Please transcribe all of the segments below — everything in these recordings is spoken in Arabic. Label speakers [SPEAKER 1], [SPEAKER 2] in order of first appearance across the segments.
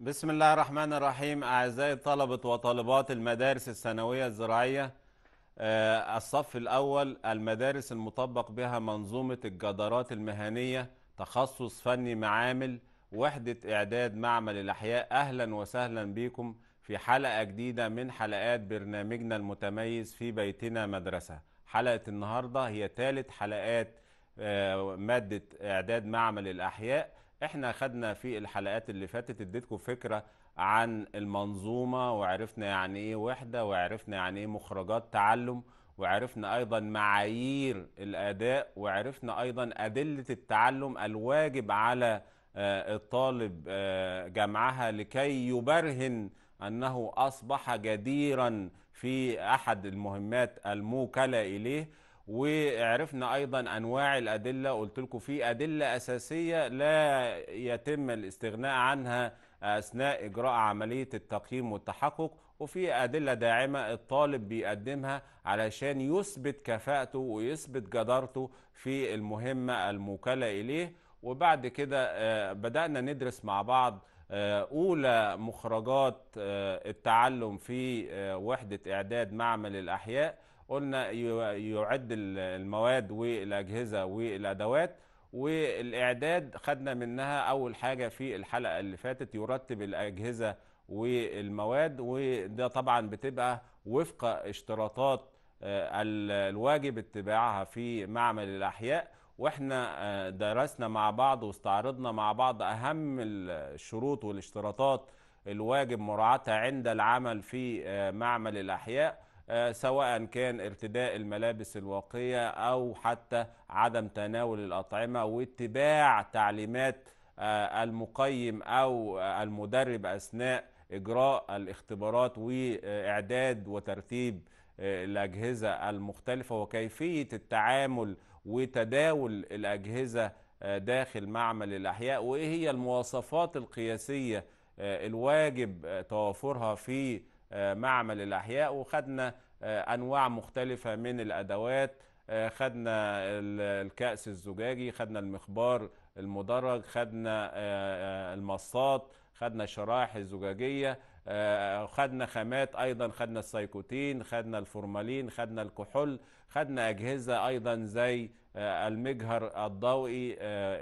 [SPEAKER 1] بسم الله الرحمن الرحيم أعزائي طلبة وطالبات المدارس الثانوية الزراعية آه، الصف الأول المدارس المطبق بها منظومة الجدارات المهنية تخصص فني معامل وحدة إعداد معمل الأحياء أهلا وسهلا بكم في حلقة جديدة من حلقات برنامجنا المتميز في بيتنا مدرسة حلقة النهاردة هي ثالث حلقات آه، مادة إعداد معمل الأحياء احنا خدنا في الحلقات اللي فاتت اديتكم فكره عن المنظومه وعرفنا يعني ايه وحده وعرفنا يعني ايه مخرجات تعلم وعرفنا ايضا معايير الاداء وعرفنا ايضا ادله التعلم الواجب على آه، الطالب آه، جمعها لكي يبرهن انه اصبح جديرا في احد المهمات الموكله اليه وعرفنا ايضا انواع الادله قلت لكم في ادله اساسيه لا يتم الاستغناء عنها اثناء اجراء عمليه التقييم والتحقق وفي ادله داعمه الطالب بيقدمها علشان يثبت كفاءته ويثبت جدارته في المهمه الموكله اليه وبعد كده آه، بدانا ندرس مع بعض آه، اولى مخرجات آه، التعلم في وحده اعداد معمل الاحياء قلنا يعد المواد والاجهزه والادوات والاعداد خدنا منها اول حاجه في الحلقه اللي فاتت يرتب الاجهزه والمواد وده طبعا بتبقى وفق اشتراطات آه، الواجب اتباعها في معمل الاحياء واحنا آه، درسنا مع بعض واستعرضنا مع بعض اهم الشروط والاشتراطات الواجب مراعاتها عند العمل في آه، معمل الاحياء آه، سواء كان ارتداء الملابس الواقية أو حتى عدم تناول الأطعمة واتباع تعليمات آه، المقيم أو آه، المدرب أثناء إجراء الاختبارات وإعداد وترتيب الأجهزة المختلفة وكيفية التعامل وتداول الأجهزة داخل معمل الأحياء وإيه هي المواصفات القياسية الواجب توافرها في آه، معمل الاحياء وخدنا آه، انواع مختلفه من الادوات آه، خدنا الكأس الزجاجي خدنا المخبار المدرج خدنا المصاط خدنا الشرايح الزجاجية خدنا خامات أيضا خدنا السيكوتين خدنا الفورمالين خدنا الكحول خدنا أجهزة أيضا زي المجهر الضوئي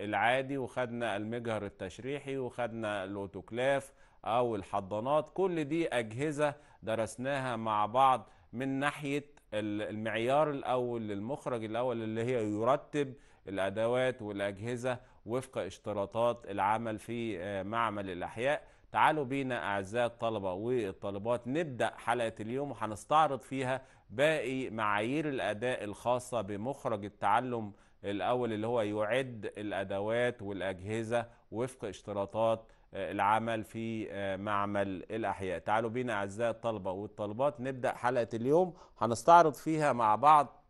[SPEAKER 1] العادي وخدنا المجهر التشريحي وخدنا الأوتوكلاف أو الحضانات كل دي أجهزة درسناها مع بعض من ناحية المعيار الأول للمخرج الأول اللي هي يرتب الأدوات والأجهزة وفق اشتراطات العمل في آه، معمل الأحياء تعالوا بينا أعزائي الطلبة والطالبات نبدأ حلقة اليوم وهنستعرض فيها باقي معايير الأداء الخاصة بمخرج التعلم الأول اللي هو يعد الأدوات والأجهزة وفق اشتراطات العمل في آه، معمل الأحياء تعالوا بينا أعزائي الطلبة والطالبات نبدأ حلقة اليوم هنستعرض فيها مع بعض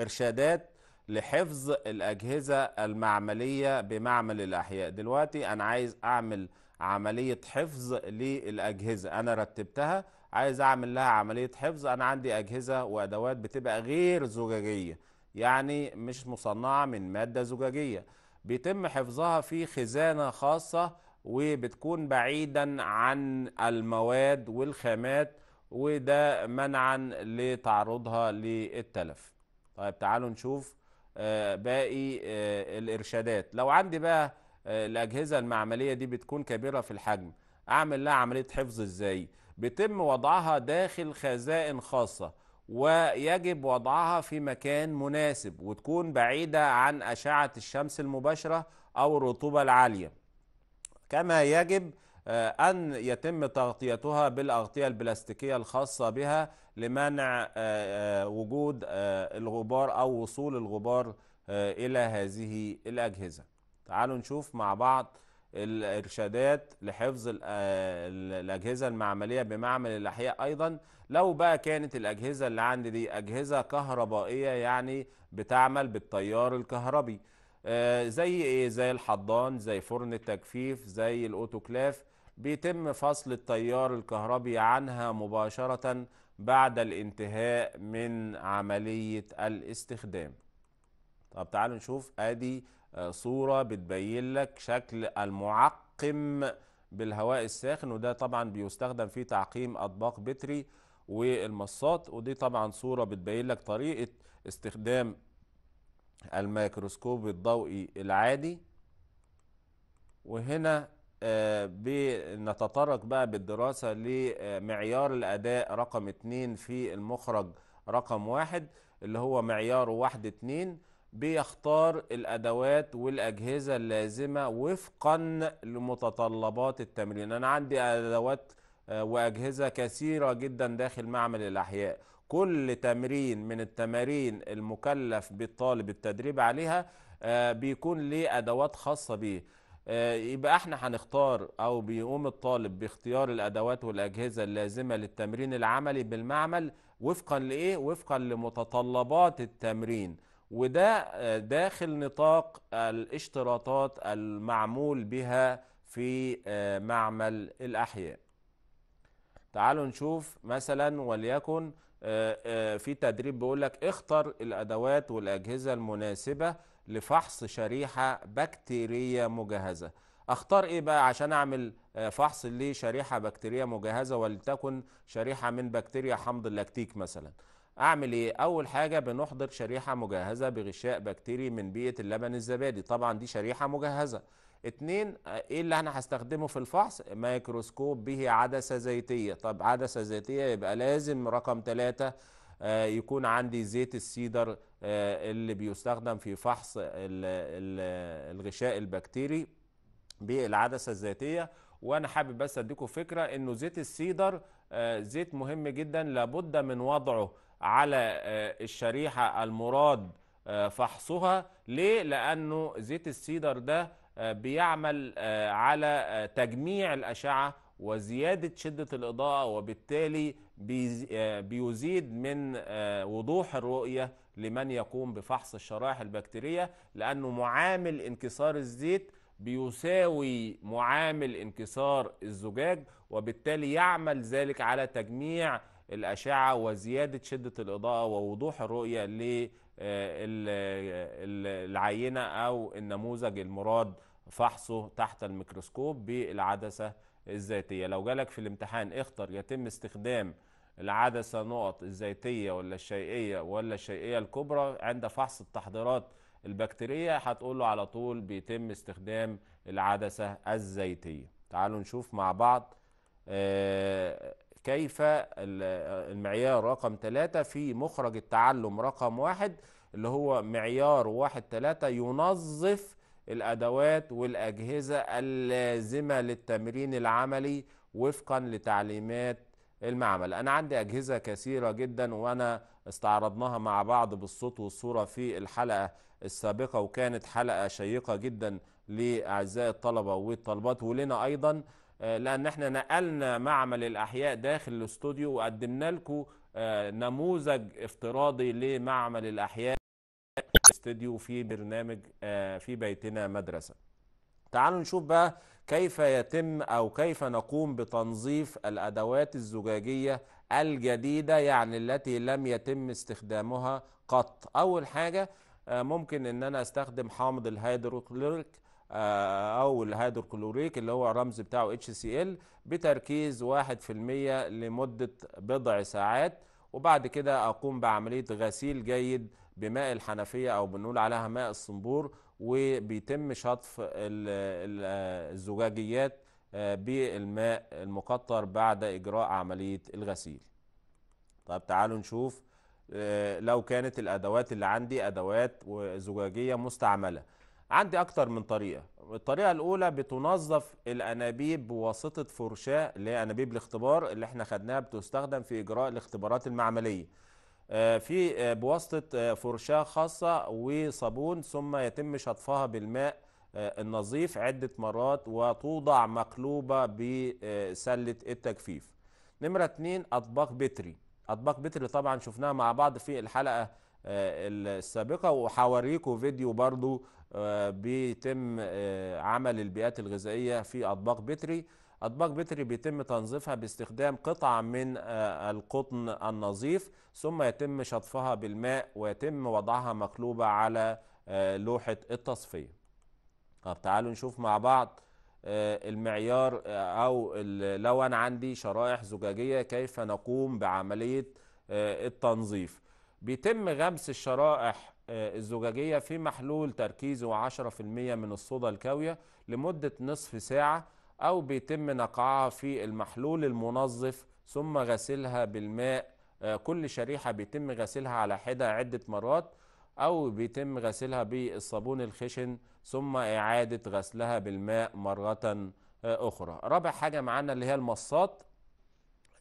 [SPEAKER 1] إرشادات لحفظ الأجهزة المعملية بمعمل الأحياء دلوقتي أنا عايز أعمل عملية حفظ للأجهزة أنا رتبتها عايز أعمل لها عملية حفظ أنا عندي أجهزة وأدوات بتبقى غير زجاجية يعني مش مصنعة من مادة زجاجية بيتم حفظها في خزانة خاصة وبتكون بعيدا عن المواد والخامات وده منعا لتعرضها للتلف طيب تعالوا نشوف آه، باقي آه، الارشادات لو عندي بقى آه، الاجهزه المعمليه دي بتكون كبيره في الحجم اعمل لها عمليه حفظ ازاي بيتم وضعها داخل خزائن خاصه ويجب وضعها في مكان مناسب وتكون بعيده عن اشعه الشمس المباشره او الرطوبه العاليه كما يجب آه، أن يتم تغطيتها بالأغطية البلاستيكية الخاصة بها لمنع آه، آه، وجود الغبار أو وصول الغبار إلى هذه الأجهزة تعالوا نشوف مع بعض الإرشادات لحفظ الأجهزة المعملية بمعمل الأحياء أيضا لو بقى كانت الأجهزة اللي عندي دي أجهزة كهربائية يعني بتعمل بالتيار الكهربي آه، زي ايه زي الحضان زي فرن التجفيف زي الاوتوكلاف بيتم فصل التيار الكهربي عنها مباشرة بعد الانتهاء من عملية الاستخدام طب تعالوا نشوف ادي آه، صورة بتبين لك شكل المعقم بالهواء الساخن وده طبعا بيستخدم في تعقيم اطباق بتري والمصات ودي طبعا صورة بتبين لك طريقة استخدام الميكروسكوب الضوئي العادي وهنا آه، بنتطرق بقى بالدراسة لمعيار الأداء رقم اتنين في المخرج رقم واحد اللي هو معياره واحد اتنين بيختار الأدوات والأجهزة اللازمة وفقا لمتطلبات التمرين أنا عندي أدوات آه، وأجهزة كثيرة جدا داخل معمل الأحياء كل تمرين من التمارين المكلف بالطالب التدريب عليها آه، بيكون ليه أدوات خاصة بيه آه، يبقى احنا هنختار او بيقوم الطالب باختيار الادوات والاجهزه اللازمه للتمرين العملي بالمعمل وفقا لايه وفقا لمتطلبات التمرين وده آه، داخل نطاق الاشتراطات المعمول بها في معمل الاحياء تعالوا نشوف مثلا وليكن آه، آه، في تدريب بيقول لك اختر الادوات والاجهزه المناسبه لفحص شريحه بكتيريه مجهزه اختار ايه بقى عشان اعمل آه، فحص لشريحه بكتيريه مجهزه ولتكن شريحه من بكتيريا حمض اللاكتيك مثلا اعمل ايه اول حاجه بنحضر شريحه مجهزه بغشاء بكتيري من بيئه اللبن الزبادي طبعا دي شريحه مجهزه اتنين ايه اللي انا هستخدمه في الفحص مايكروسكوب به عدسة زيتية طب عدسة زيتية يبقى لازم رقم ثلاثة آه، يكون عندي زيت السيدر آه، اللي بيستخدم في فحص الغشاء البكتيري بالعدسة الذاتية وانا حابب بس اديكم فكرة انه زيت السيدر آه، زيت مهم جدا لابد من وضعه على الشريحة المراد فحصها ليه؟ لانه زيت السيدر ده بيعمل آه، على آه، تجميع الأشعة وزيادة شدة الإضاءة وبالتالي آه، بيزيد من وضوح الرؤية لمن يقوم بفحص الشرائح البكتيرية لأنه معامل انكسار الزيت بيساوي معامل انكسار الزجاج وبالتالي يعمل ذلك على تجميع الأشعة وزيادة شدة الإضاءة ووضوح الرؤية للعينة أو النموذج المراد فحصه تحت الميكروسكوب بالعدسة الذاتية لو جالك في الامتحان اختر يتم استخدام العدسة نقط الزيتية ولا الشيئية ولا الشيئية الكبرى عند فحص التحضيرات البكتيرية هتقول له على طول بيتم استخدام العدسة الزيتية تعالوا نشوف مع بعض آه، كيف المعيار رقم ثلاثة في مخرج التعلم رقم واحد اللي هو معيار واحد ثلاثة ينظف الأدوات والأجهزة اللازمة للتمرين العملي وفقا لتعليمات المعمل أنا عندي أجهزة كثيرة جدا وأنا استعرضناها مع بعض بالصوت والصورة في الحلقة السابقة وكانت حلقة شيقة جدا لأعزائي الطلبة والطالبات ولنا أيضا آه، لأن احنا نقلنا معمل الأحياء داخل الاستوديو وقدمنا لكم آه، نموذج افتراضي لمعمل الأحياء استوديو في برنامج آه، في بيتنا مدرسه تعالوا نشوف بقى كيف يتم او كيف نقوم بتنظيف الادوات الزجاجيه الجديده يعني التي لم يتم استخدامها قط اول حاجه آه، ممكن ان انا استخدم حامض الهيدروكلوريك آه، او الهيدروكلوريك اللي هو الرمز بتاعه HCl بتركيز 1% لمده بضع ساعات وبعد كده اقوم بعمليه غسيل جيد بماء الحنفية أو بنقول عليها ماء الصنبور وبيتم شطف الزجاجيات آه، بالماء المقطر بعد إجراء عملية الغسيل طب تعالوا نشوف آه، لو كانت الأدوات اللي عندي أدوات زجاجية مستعملة عندي أكتر من طريقة الطريقة الأولى بتنظف الأنابيب بواسطة فرشاة اللي هي أنابيب الاختبار اللي احنا خدناها بتستخدم في إجراء الاختبارات المعملية آه، في آه، بواسطه آه، فرشاه خاصه وصابون ثم يتم شطفها بالماء النظيف عده مرات وتوضع مقلوبه بسله التجفيف. نمره اثنين اطباق بتري. اطباق بتري طبعا شفناها مع بعض في الحلقه السابقه وحوريكم فيديو برضو بيتم عمل البيئات الغذائيه في اطباق بتري. أطباق بتري بيتم تنظيفها باستخدام قطع من آه، القطن النظيف ثم يتم شطفها بالماء ويتم وضعها مقلوبة على آه، لوحة التصفية طب تعالوا نشوف مع بعض آه، المعيار أو لو أنا عندي شرائح زجاجية كيف نقوم بعملية التنظيف بيتم غمس الشرائح الزجاجية في محلول تركيزه 10% من الصودا الكاوية لمدة نصف ساعة أو بيتم نقعها في المحلول المنظف ثم غسلها بالماء آه، كل شريحة بيتم غسلها على حدة عدة مرات أو بيتم غسلها بالصابون الخشن ثم إعادة غسلها بالماء مرة آه، أخرى رابع حاجة معانا اللي هي المصات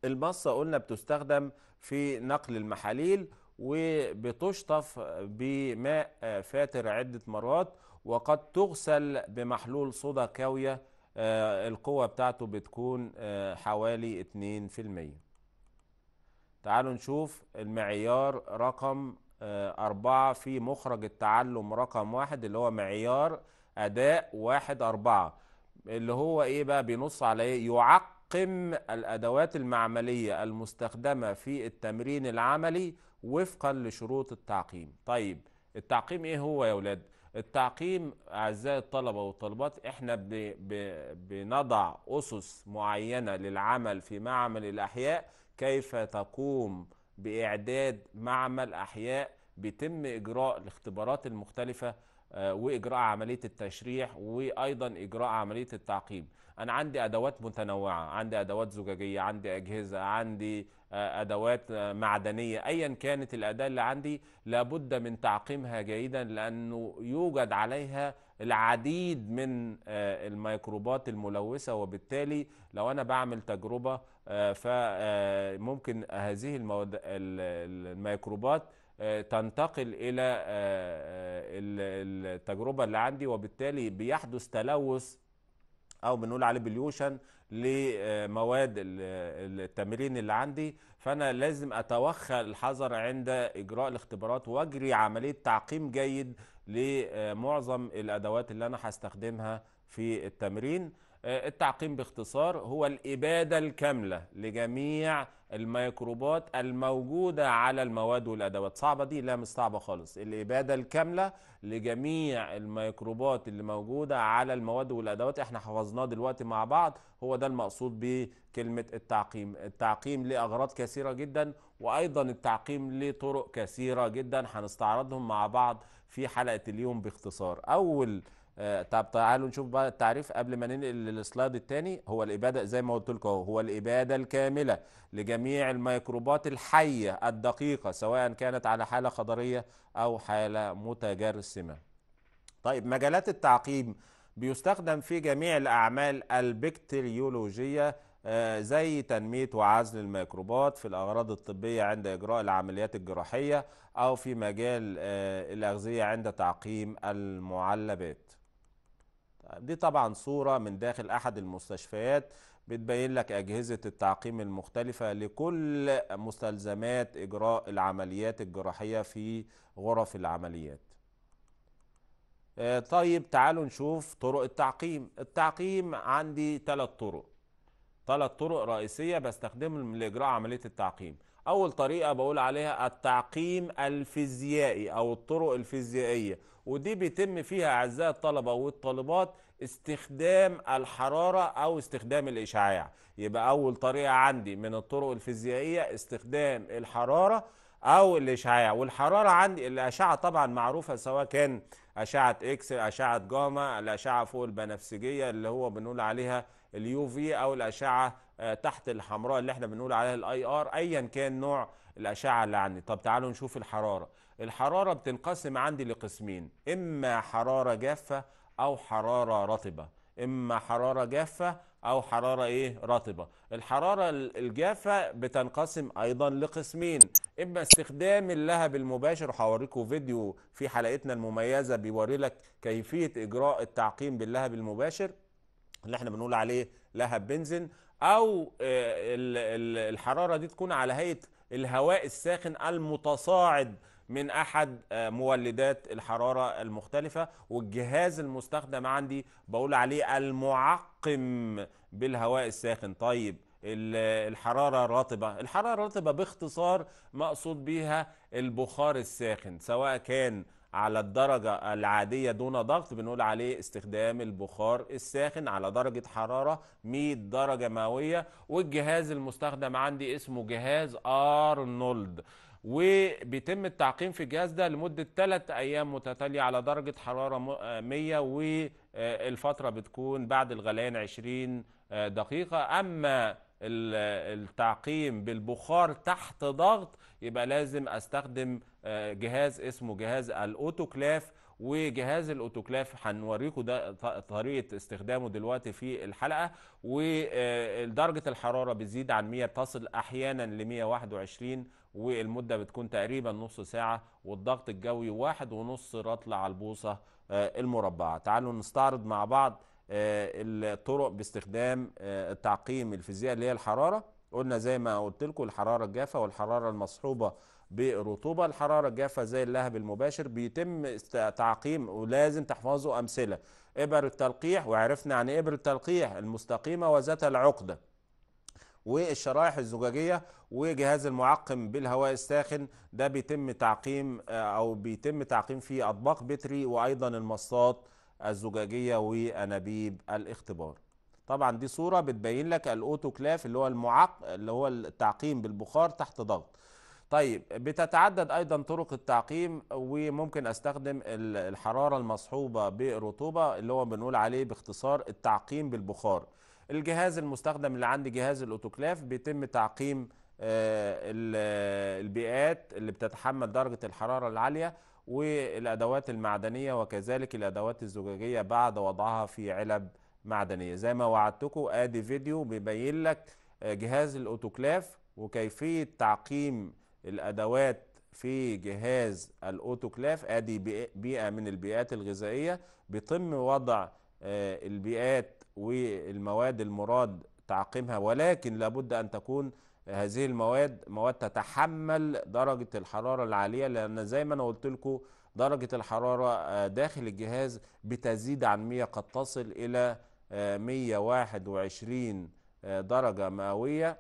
[SPEAKER 1] المصة قلنا بتستخدم في نقل المحاليل وبتشطف بماء آه، فاتر عدة مرات وقد تغسل بمحلول صودا كاوية آه، القوة بتاعته بتكون آه، حوالي 2% تعالوا نشوف المعيار رقم آه، أربعة في مخرج التعلم رقم واحد اللي هو معيار أداء واحد أربعة اللي هو إيه بقى بينص على إيه يعقم الأدوات المعملية المستخدمة في التمرين العملي وفقا لشروط التعقيم طيب التعقيم إيه هو يا ولاد؟ التعقيم اعزائي الطلبه والطالبات احنا ب ب بنضع اسس معينه للعمل في معمل الاحياء كيف تقوم باعداد معمل احياء بيتم اجراء الاختبارات المختلفه آه، واجراء عمليه التشريح وايضا اجراء عمليه التعقيم انا عندي ادوات متنوعه عندي ادوات زجاجيه عندي اجهزه عندي آه، ادوات آه، معدنيه ايا كانت الاداه اللي عندي لابد من تعقيمها جيدا لانه يوجد عليها العديد من الميكروبات الملوثه وبالتالي لو انا بعمل تجربه فممكن هذه الميكروبات تنتقل الى آه، آه، التجربه اللي عندي وبالتالي بيحدث تلوث او بنقول عليه بليوشن لمواد التمرين اللي عندي فانا لازم اتوخى الحذر عند اجراء الاختبارات واجري عمليه تعقيم جيد لمعظم الادوات اللي انا هستخدمها في التمرين آه، التعقيم باختصار هو الاباده الكامله لجميع الميكروبات الموجودة على المواد والأدوات صعبة دي لا مش صعبة خالص الإبادة الكاملة لجميع الميكروبات اللي موجودة على المواد والأدوات احنا حفظناه دلوقتي مع بعض هو ده المقصود بكلمة التعقيم التعقيم لأغراض أغراض كثيرة جدا وأيضا التعقيم لطرق طرق كثيرة جدا هنستعرضهم مع بعض في حلقة اليوم باختصار أول آه، طب تعالوا نشوف بقى التعريف قبل ما ننقل للسلايد الثاني هو الاباده زي ما قلت لكم هو الاباده الكامله لجميع الميكروبات الحيه الدقيقه سواء كانت على حاله خضريه او حاله متجرثمه. طيب مجالات التعقيم بيستخدم في جميع الاعمال البكتيريولوجيه آه، زي تنمية وعزل الميكروبات في الأغراض الطبية عند إجراء العمليات الجراحية أو في مجال آه، الأغذية عند تعقيم المعلبات دي طبعا صورة من داخل أحد المستشفيات بتبين لك أجهزة التعقيم المختلفة لكل مستلزمات إجراء العمليات الجراحية في غرف العمليات آه، طيب تعالوا نشوف طرق التعقيم التعقيم عندي ثلاث طرق ثلاث طرق رئيسية بستخدمهم لإجراء عملية التعقيم أول طريقة بقول عليها التعقيم الفيزيائي أو الطرق الفيزيائية ودي بيتم فيها اعزائي الطلبه والطالبات استخدام الحراره او استخدام الاشعاع يبقى اول طريقه عندي من الطرق الفيزيائيه استخدام الحراره او الاشعاع والحراره عندي الاشعه طبعا معروفه سواء كان اشعه اكس اشعه جاما الاشعه فوق البنفسجيه اللي هو بنقول عليها اليو في او الاشعه آه، تحت الحمراء اللي احنا بنقول عليها الاي ار ايا كان نوع الاشعه اللي عندي طب تعالوا نشوف الحراره الحرارة بتنقسم عندي لقسمين إما حرارة جافة أو حرارة رطبة إما حرارة جافة أو حرارة إيه رطبة الحرارة الجافة بتنقسم أيضا لقسمين إما استخدام اللهب المباشر هوريكم فيديو في حلقتنا المميزة بيوري لك كيفية إجراء التعقيم باللهب المباشر اللي احنا بنقول عليه لهب بنزين او آه، الحراره دي تكون على هيئه الهواء الساخن المتصاعد من احد آه، مولدات الحراره المختلفه والجهاز المستخدم عندي بقول عليه المعقم بالهواء الساخن طيب الحرارة الرطبة الحرارة الرطبة باختصار مقصود بيها البخار الساخن سواء كان على الدرجة العادية دون ضغط بنقول عليه استخدام البخار الساخن على درجة حرارة 100 درجة مئوية والجهاز المستخدم عندي اسمه جهاز أرنولد وبيتم التعقيم في الجهاز ده لمدة 3 أيام متتالية على درجة حرارة 100 آه، والفترة آه، بتكون بعد الغليان 20 آه، دقيقة أما التعقيم بالبخار تحت ضغط يبقى لازم استخدم جهاز اسمه جهاز الاوتوكلاف وجهاز الاوتوكلاف هنوريكم ده طريقه استخدامه دلوقتي في الحلقه ودرجه الحراره بتزيد عن 100 تصل احيانا ل 121 والمده بتكون تقريبا نص ساعه والضغط الجوي واحد ونص رطل على البوصه آه، المربعه تعالوا نستعرض مع بعض آه، الطرق باستخدام آه، التعقيم الفيزيائي اللي هي الحراره قلنا زي ما قلت لكم الحراره الجافه والحراره المصحوبه بالرطوبه الحراره الجافه زي اللهب المباشر بيتم تعقيم ولازم تحفظوا امثله ابر التلقيح وعرفنا عن ابر التلقيح المستقيمه وذات العقده والشرائح الزجاجيه وجهاز المعقم بالهواء الساخن ده بيتم تعقيم آه، او بيتم تعقيم فيه اطباق بتري وايضا المصاط الزجاجيه وانابيب الاختبار طبعا دي صوره بتبين لك الاوتوكلاف اللي هو المعق اللي هو التعقيم بالبخار تحت ضغط طيب بتتعدد ايضا طرق التعقيم وممكن استخدم الحراره المصحوبه بالرطوبه اللي هو بنقول عليه باختصار التعقيم بالبخار الجهاز المستخدم اللي عندي جهاز الاوتوكلاف بيتم تعقيم آه، آه، البيئات اللي بتتحمل درجة الحرارة العالية والأدوات المعدنية وكذلك الأدوات الزجاجية بعد وضعها في علب معدنية زي ما وعدتكم آدي فيديو بيبين لك آه، جهاز الأوتوكلاف وكيفية تعقيم الأدوات في جهاز الأوتوكلاف آدي بيئة من البيئات الغذائية بيتم وضع البيئات والمواد المراد تعقيمها ولكن لابد أن تكون هذه المواد مواد تتحمل درجة الحرارة العالية لأن زي ما أنا قلت لكم درجة الحرارة آه، داخل الجهاز بتزيد عن 100 قد تصل إلى 121 آه، آه، درجة مئوية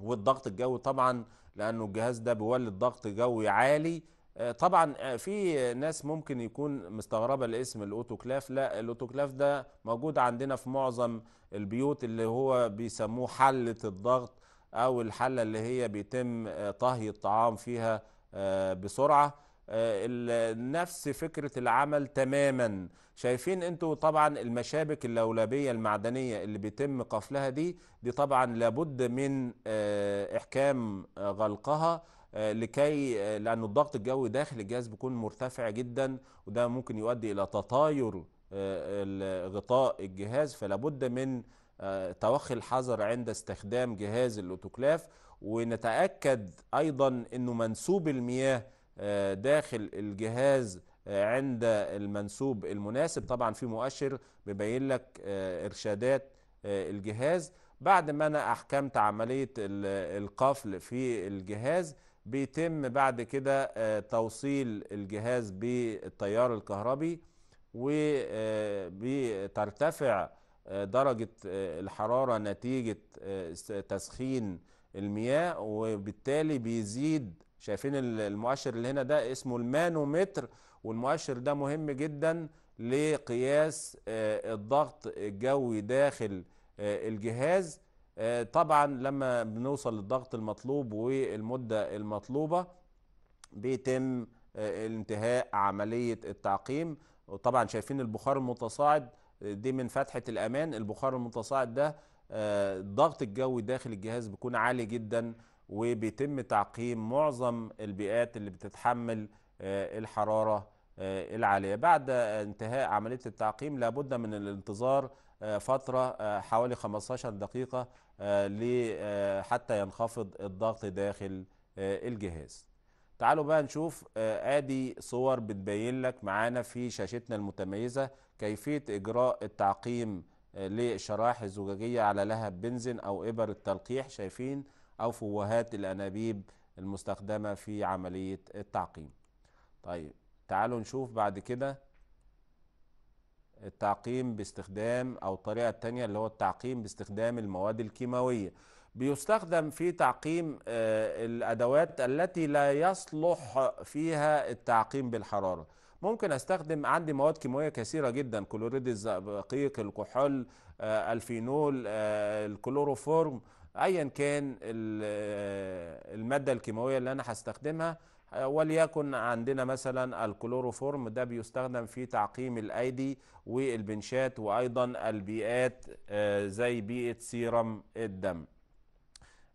[SPEAKER 1] والضغط الجوي طبعا لأنه الجهاز ده بيولد ضغط جوي عالي آه، طبعا آه، في ناس ممكن يكون مستغربه الاسم الاوتوكلاف لا الاوتوكلاف ده موجود عندنا في معظم البيوت اللي هو بيسموه حله الضغط او الحله اللي هي بيتم آه، طهي الطعام فيها بسرعه نفس فكرة العمل تماما شايفين انتوا طبعا المشابك اللولبية المعدنية اللي بيتم قفلها دي دي طبعا لابد من احكام غلقها آه، لكي آه، لأن الضغط الجوي داخل الجهاز بيكون مرتفع جدا وده ممكن يؤدي إلى تطاير آه، غطاء الجهاز فلا بد من توخي الحذر عند استخدام جهاز الأوتوكلاف ونتأكد أيضا أنه منسوب المياه داخل الجهاز عند المنسوب المناسب طبعا في مؤشر بيبين لك إرشادات الجهاز بعد ما أنا أحكمت عملية القفل في الجهاز بيتم بعد كده آه، توصيل الجهاز بالتيار الكهربي وبترتفع آه، آه، درجة الحرارة نتيجة تسخين المياه وبالتالي بيزيد شايفين المؤشر اللي هنا ده اسمه المانومتر والمؤشر ده مهم جدا لقياس الضغط الجوي داخل الجهاز آه، طبعا لما بنوصل للضغط المطلوب والمدة المطلوبة بيتم آه، انتهاء عملية التعقيم وطبعا شايفين البخار المتصاعد آه، دي من فتحة الأمان البخار المتصاعد ده الضغط الجوي داخل الجهاز بيكون عالي جدا وبيتم تعقيم معظم البيئات اللي بتتحمل الحرارة العالية بعد انتهاء عملية التعقيم لابد من الانتظار آه، فترة آه، حوالي 15 دقيقة آه، حتى ينخفض الضغط داخل الجهاز تعالوا بقى نشوف ادي صور بتبين لك معانا في شاشتنا المتميزة كيفية اجراء التعقيم للشرائح الزجاجية على لهب بنزين او ابر التلقيح شايفين او فوهات الانابيب المستخدمة في عملية التعقيم طيب تعالوا نشوف بعد كده التعقيم باستخدام او الطريقه الثانيه اللي هو التعقيم باستخدام المواد الكيماويه بيستخدم في تعقيم آه، الادوات التي لا يصلح فيها التعقيم بالحراره ممكن استخدم عندي مواد كيماويه كثيره جدا كلوريد الزقيق الكحول آه، الفينول آه، الكلوروفورم ايا كان الماده الكيماويه اللي انا هستخدمها وليكن عندنا مثلا الكلوروفورم ده بيستخدم في تعقيم الايدي والبنشات وايضا البيئات آه، زي بيئه سيرم الدم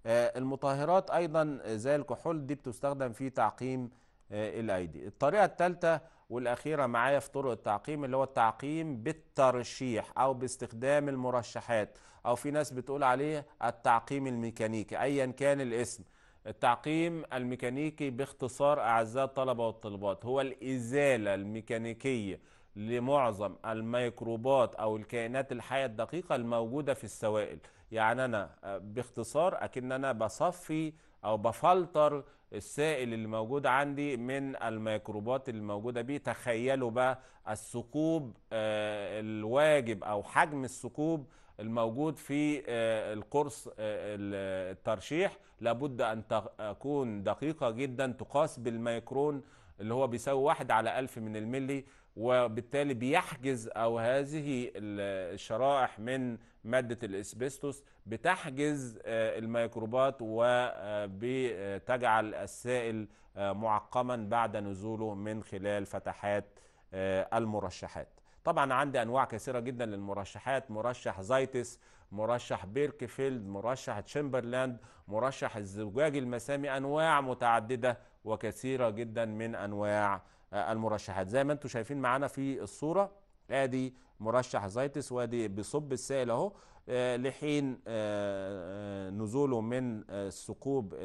[SPEAKER 1] آه، المطهرات ايضا زي الكحول دي بتستخدم في تعقيم آه، الايدي الطريقه الثالثه والاخيره معايا في طرق التعقيم اللي هو التعقيم بالترشيح او باستخدام المرشحات او في ناس بتقول عليه التعقيم الميكانيكي ايا كان الاسم التعقيم الميكانيكي باختصار أعزائي الطلبة والطلبات هو الإزالة الميكانيكية لمعظم الميكروبات أو الكائنات الحية الدقيقة الموجودة في السوائل يعني أنا آه، باختصار أكن أنا بصفي أو بفلتر السائل اللي موجود عندي من الميكروبات اللي موجودة بيه تخيلوا بقى الثقوب آه، الواجب أو حجم الثقوب الموجود في آه، القرص آه، الترشيح لابد أن تكون دقيقة جدا تقاس بالميكرون اللي هو بيساوي واحد على ألف من الملي وبالتالي بيحجز أو هذه الشرائح من مادة الإسبستوس بتحجز آه، الميكروبات وبتجعل السائل معقما بعد نزوله من خلال فتحات المرشحات طبعا عندي انواع كثيره جدا للمرشحات مرشح زايتس مرشح بيركفيلد مرشح تشمبرلاند مرشح الزجاج المسامي انواع متعدده وكثيره جدا من انواع آه، المرشحات زي ما انتم شايفين معانا في الصوره ادي مرشح زيتس وادي بصب السائل اهو آه، لحين آه، نزوله من ثقوب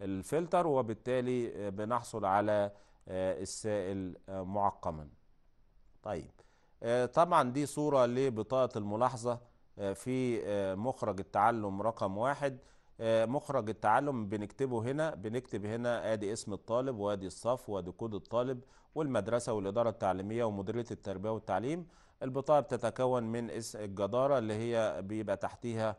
[SPEAKER 1] الفلتر وبالتالي بنحصل على السائل معقما طيب آه، طبعا دي صورة لبطاقة الملاحظة آه، في آه، مخرج التعلم رقم واحد مخرج التعلم بنكتبه هنا بنكتب هنا ادي اسم الطالب وادي الصف وادي كود الطالب والمدرسة والإدارة التعليمية ومديرية التربية والتعليم البطاقة بتتكون من الجدارة اللي هي بيبقى تحتيها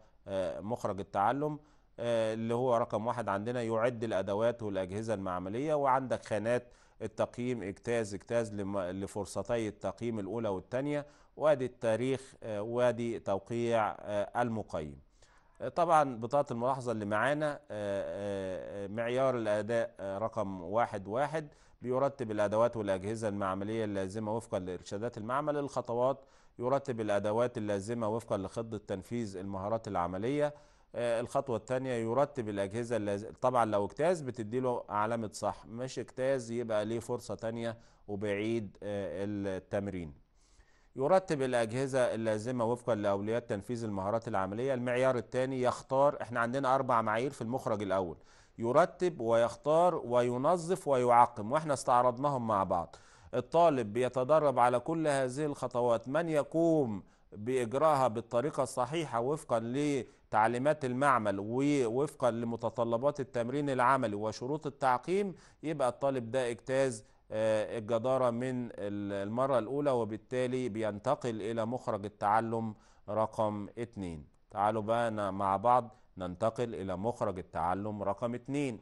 [SPEAKER 1] مخرج التعلم اللي هو رقم واحد عندنا يعد الأدوات والأجهزة المعملية وعندك خانات التقييم اجتاز اجتاز لفرصتي التقييم الأولى والثانية وادي التاريخ آه، وادي توقيع آه، المقيم آه، طبعا بطاقة الملاحظة اللي معانا معيار الأداء رقم واحد واحد بيرتب الأدوات والأجهزة المعملية اللازمة وفقا لإرشادات المعمل الخطوات يرتب الأدوات اللازمة وفقا لخطة تنفيذ المهارات العملية آه، الخطوه الثانيه يرتب الاجهزه اللي طبعا لو اجتاز بتدي له علامه صح مش اجتاز يبقى ليه فرصه ثانيه وبعيد آه، التمرين يرتب الاجهزه اللازمه وفقا لاولويات تنفيذ المهارات العمليه المعيار الثاني يختار احنا عندنا اربع معايير في المخرج الاول يرتب ويختار وينظف ويعقم واحنا استعرضناهم مع بعض الطالب بيتدرب على كل هذه الخطوات من يقوم باجراها بالطريقه الصحيحه وفقا ل تعليمات المعمل ووفقا لمتطلبات التمرين العملي وشروط التعقيم يبقى الطالب ده اجتاز آه، الجدارة من المرة الأولى وبالتالي بينتقل إلى مخرج التعلم رقم 2 تعالوا بقى مع بعض ننتقل إلى مخرج التعلم رقم 2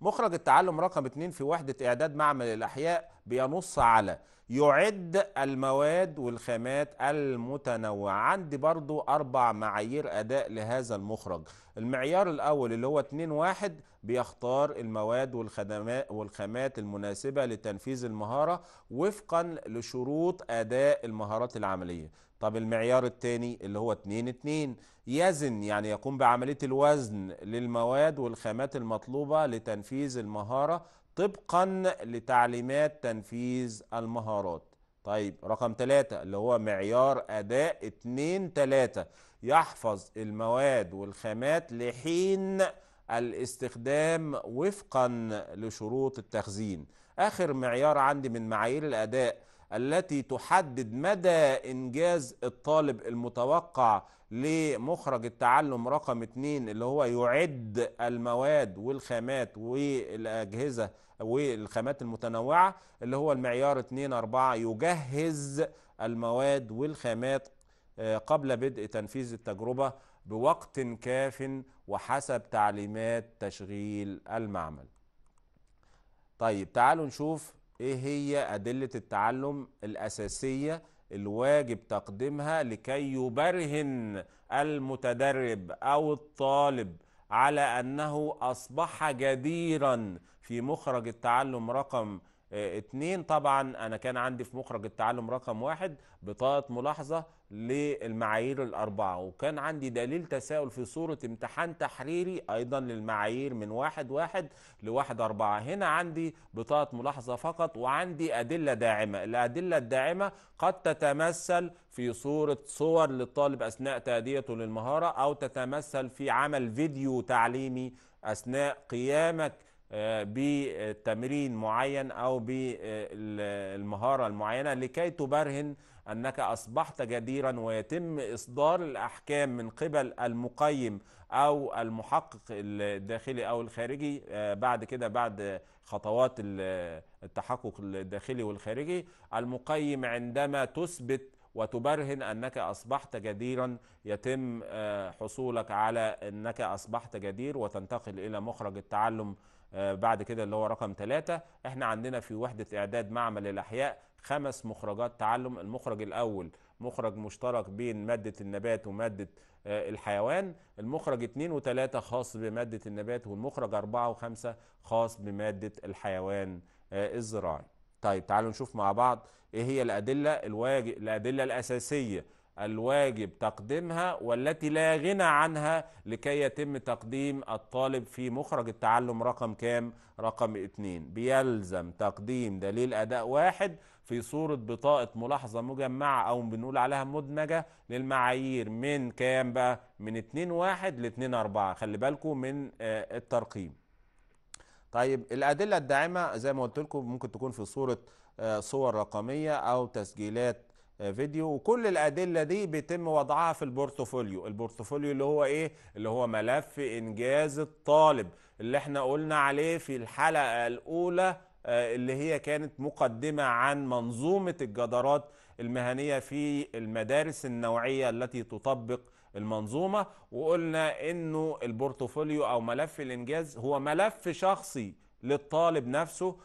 [SPEAKER 1] مخرج التعلم رقم 2 في وحدة إعداد معمل الأحياء بينص على يعد المواد والخامات المتنوعة عندي برضو أربع معايير أداء لهذا المخرج المعيار الأول اللي هو 2 واحد بيختار المواد والخدمات والخامات المناسبة لتنفيذ المهارة وفقا لشروط أداء المهارات العملية طب المعيار الثاني اللي هو 2 2 يزن يعني يقوم بعملية الوزن للمواد والخامات المطلوبة لتنفيذ المهارة طبقا لتعليمات تنفيذ المهارات طيب رقم ثلاثة اللي هو معيار أداء اتنين تلاتة يحفظ المواد والخامات لحين الاستخدام وفقا لشروط التخزين آخر معيار عندي من معايير الأداء التي تحدد مدى إنجاز الطالب المتوقع لمخرج التعلم رقم 2 اللي هو يعد المواد والخامات والأجهزة والخامات المتنوعة اللي هو المعيار 2 4 يجهز المواد والخامات آه، قبل بدء تنفيذ التجربة بوقت كاف وحسب تعليمات تشغيل المعمل طيب تعالوا نشوف ايه هي ادله التعلم الاساسيه الواجب تقديمها لكي يبرهن المتدرب او الطالب على انه اصبح جديرا في مخرج التعلم رقم آه، اتنين طبعا انا كان عندي في مخرج التعلم رقم واحد بطاقة ملاحظة للمعايير الاربعة وكان عندي دليل تساؤل في صورة امتحان تحريري ايضا للمعايير من واحد واحد لواحد اربعة هنا عندي بطاقة ملاحظة فقط وعندي ادلة داعمة الادلة الداعمة قد تتمثل في صورة صور للطالب اثناء تأديته للمهارة او تتمثل في عمل فيديو تعليمي اثناء قيامك بتمرين معين او بالمهاره المعينه لكي تبرهن انك اصبحت جديرا ويتم اصدار الاحكام من قبل المقيم او المحقق الداخلي او الخارجي آه، بعد كده بعد خطوات التحقق الداخلي والخارجي المقيم عندما تثبت وتبرهن انك اصبحت جديرا يتم آه، حصولك على انك اصبحت جدير وتنتقل الى مخرج التعلم آه، بعد كده اللي هو رقم ثلاثة احنا عندنا في وحدة اعداد معمل الاحياء خمس مخرجات تعلم المخرج الاول مخرج مشترك بين مادة النبات ومادة آه، الحيوان المخرج اتنين وثلاثة خاص بمادة النبات والمخرج اربعة وخمسة خاص بمادة الحيوان آه، الزراعي طيب تعالوا نشوف مع بعض ايه هي الادلة الواجب الادلة الاساسية الواجب تقديمها والتي لا غنى عنها لكي يتم تقديم الطالب في مخرج التعلم رقم كام؟ رقم اثنين بيلزم تقديم دليل أداء واحد في صورة بطاقة ملاحظة مجمعة أو بنقول عليها مدمجة للمعايير من كام بقى؟ من اثنين واحد لاثنين أربعة خلي بالكم من آه، الترقيم طيب الأدلة الداعمة زي ما قلت لكم ممكن تكون في صورة آه، صور رقمية أو تسجيلات فيديو وكل الادله دي بيتم وضعها في البورتفوليو البورتفوليو اللي هو ايه اللي هو ملف انجاز الطالب اللي احنا قلنا عليه في الحلقه الاولى آه، اللي هي كانت مقدمه عن منظومه الجدارات المهنيه في المدارس النوعيه التي تطبق المنظومه وقلنا انه البورتفوليو او ملف الانجاز هو ملف شخصي للطالب نفسه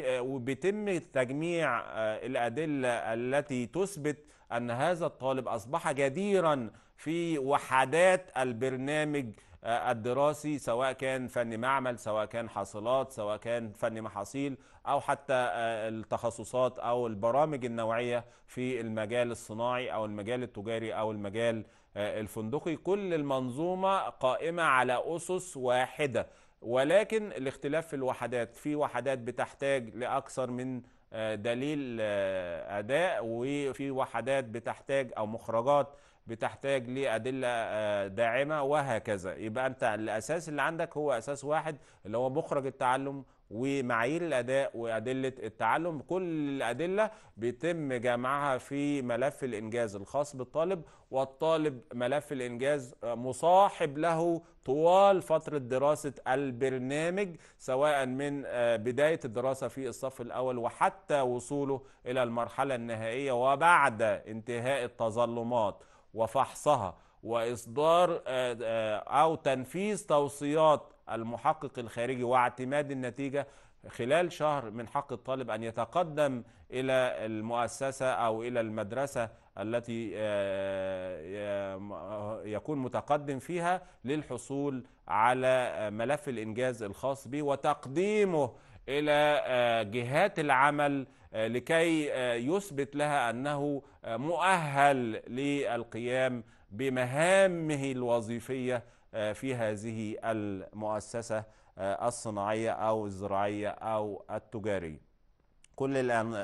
[SPEAKER 1] آه، وبيتم تجميع آه، الأدلة التي تثبت أن هذا الطالب أصبح جديرا في وحدات البرنامج آه، الدراسي سواء كان فن معمل سواء كان حاصلات سواء كان فن محاصيل أو حتى التخصصات أو البرامج النوعية في المجال الصناعي أو المجال التجاري أو المجال الفندقي كل المنظومة قائمة على أسس واحدة ولكن الاختلاف في الوحدات في وحدات بتحتاج لأكثر من آه، دليل آه، أداء وفي وحدات بتحتاج أو مخرجات بتحتاج لأدلة آه، داعمة وهكذا يبقى أنت الأساس اللي عندك هو أساس واحد اللي هو مخرج التعلم ومعايير الاداء وادله التعلم كل الادله بيتم جمعها في ملف الانجاز الخاص بالطالب والطالب ملف الانجاز مصاحب له طوال فتره دراسه البرنامج سواء من آه، بدايه الدراسه في الصف الاول وحتى وصوله الى المرحله النهائيه وبعد انتهاء التظلمات وفحصها واصدار آه، آه، او تنفيذ توصيات المحقق الخارجي واعتماد النتيجة خلال شهر من حق الطالب أن يتقدم إلى المؤسسة أو إلى المدرسة التي آه، آه، يكون متقدم فيها للحصول على آه، ملف الإنجاز الخاص به وتقديمه إلى جهات العمل لكي يثبت لها أنه مؤهل للقيام بمهامه الوظيفية آه، في هذه المؤسسة آه، الصناعية أو الزراعية أو التجارية كل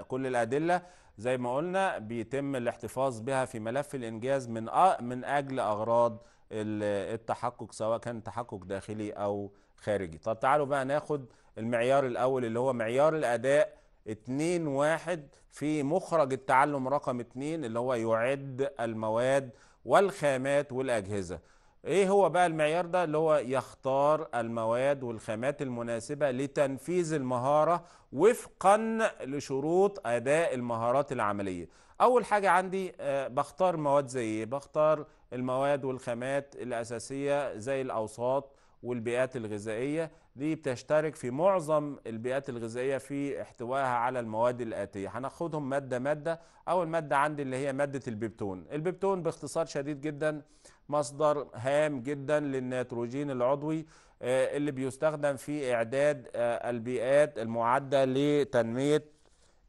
[SPEAKER 1] كل الأدلة زي ما قلنا بيتم الاحتفاظ بها في ملف الإنجاز من من أجل أغراض التحقق سواء كان تحقق داخلي أو خارجي طب تعالوا بقى ناخد المعيار الأول اللي هو معيار الأداء 2 واحد في مخرج التعلم رقم 2 اللي هو يعد المواد والخامات والأجهزة ايه هو بقى المعيار ده اللي هو يختار المواد والخامات المناسبة لتنفيذ المهارة وفقا لشروط اداء المهارات العملية اول حاجة عندي آه، بختار مواد زي ايه بختار المواد والخامات الاساسية زي الاوساط والبيئات الغذائية دي بتشترك في معظم البيئات الغذائية في احتوائها على المواد الآتية هناخدهم مادة مادة أول مادة عندي اللي هي مادة البيبتون البيبتون باختصار شديد جدا مصدر هام جدا للنيتروجين العضوي آه، اللي بيستخدم في إعداد آه، البيئات المعدة لتنمية